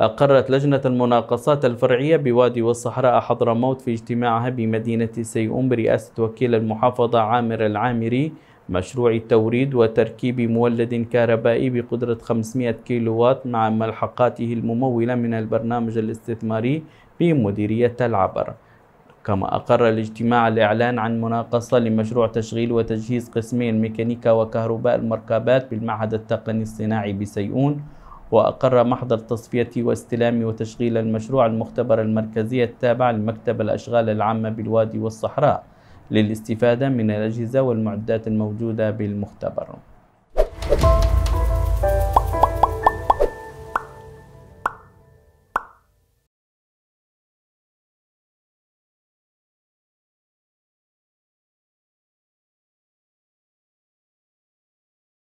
أقرت لجنة المناقصات الفرعية بوادي والصحراء حضرموت في اجتماعها بمدينة سيئوم برئاسة وكيل المحافظة عامر العامري مشروع توريد وتركيب مولد كهربائي بقدرة 500 وات مع ملحقاته الممولة من البرنامج الاستثماري بمديرية العبر كما أقر الاجتماع الإعلان عن مناقصة لمشروع تشغيل وتجهيز قسمي الميكانيكا وكهرباء المركبات بالمعهد التقني الصناعي بسيئون وأقر محضر تصفية واستلام وتشغيل المشروع المختبر المركزي التابع لمكتب الأشغال العامة بالوادي والصحراء للاستفادة من الأجهزة والمعدات الموجودة بالمختبر